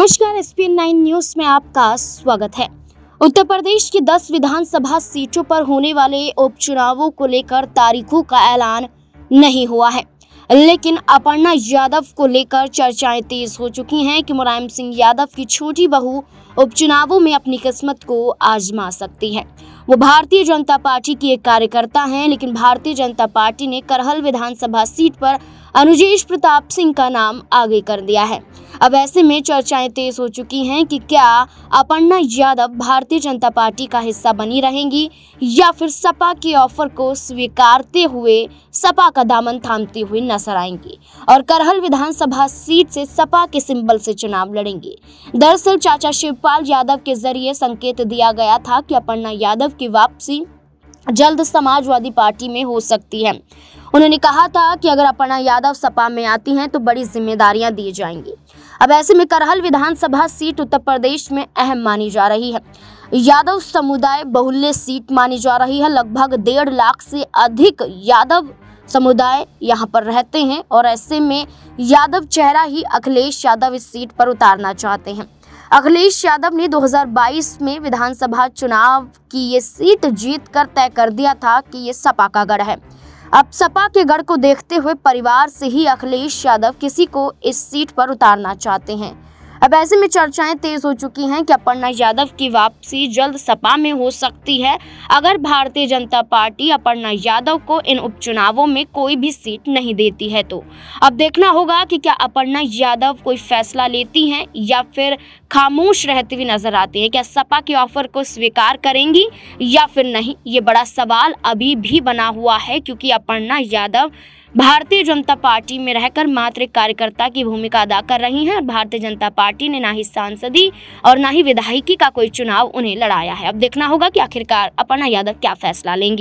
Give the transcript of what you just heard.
नमस्कार S P nine news में आपका स्वागत है उत्तर प्रदेश की 10 विधानसभा सीटों पर होने वाले उपचुनावों को लेकर तारीखों का ऐलान नहीं हुआ है लेकिन अपर्णा यादव को लेकर चर्चाएं तेज हो चुकी हैं कि मुलायम सिंह यादव की छोटी बहू उपचुनावों में अपनी किस्मत को आजमा सकती है वो भारतीय जनता पार्टी की एक कार्यकर्ता हैं लेकिन भारतीय जनता पार्टी ने करहल विधानसभा सीट पर अनुजेश प्रताप सिंह का नाम आगे कर दिया है अब ऐसे में चर्चाएं तेज हो चुकी हैं कि क्या अपर्णा यादव भारतीय जनता पार्टी का हिस्सा बनी रहेंगी या फिर सपा के ऑफर को स्वीकारते हुए सपा का दामन थामती हुई नजर आएंगी और करहल विधानसभा सीट से सपा के सिंबल से चुनाव लड़ेंगी दरअसल चाचा शिवपाल यादव के जरिए संकेत दिया गया था कि अपर्णा यादव की वापसी जल्द समाजवादी पार्टी में हो सकती है उन्होंने कहा था कि अगर अपर्णा यादव सपा में आती हैं तो बड़ी जिम्मेदारियां दी जाएंगी अब ऐसे में करहल विधानसभा सीट उत्तर प्रदेश में अहम मानी जा रही है यादव समुदाय बहुल्य सीट मानी जा रही है लगभग डेढ़ लाख से अधिक यादव समुदाय यहाँ पर रहते हैं और ऐसे में यादव चेहरा ही अखिलेश यादव इस सीट पर उतारना चाहते हैं अखिलेश यादव ने 2022 में विधानसभा चुनाव की ये सीट जीत कर तय कर दिया था कि ये सपा का गढ़ है अब सपा के गढ़ को देखते हुए परिवार से ही अखिलेश यादव किसी को इस सीट पर उतारना चाहते हैं अब ऐसे में चर्चाएं तेज हो चुकी हैं कि अपर्णा यादव की वापसी जल्द सपा में हो सकती है अगर भारतीय जनता पार्टी अपर्णा यादव को इन उपचुनावों में कोई भी सीट नहीं देती है तो अब देखना होगा कि क्या अपर्णा यादव कोई फैसला लेती हैं या फिर खामोश रहती हुई नजर आती है क्या सपा के ऑफर को स्वीकार करेंगी या फिर नहीं ये बड़ा सवाल अभी भी बना हुआ है क्योंकि अपर्णा यादव भारतीय जनता पार्टी में रहकर मात्र कार्यकर्ता की भूमिका अदा कर रही हैं भारतीय जनता पार्टी ने ना ही सांसदी और ना ही विधायकी का कोई चुनाव उन्हें लड़ाया है अब देखना होगा कि आखिरकार अपना यादव क्या फैसला लेंगी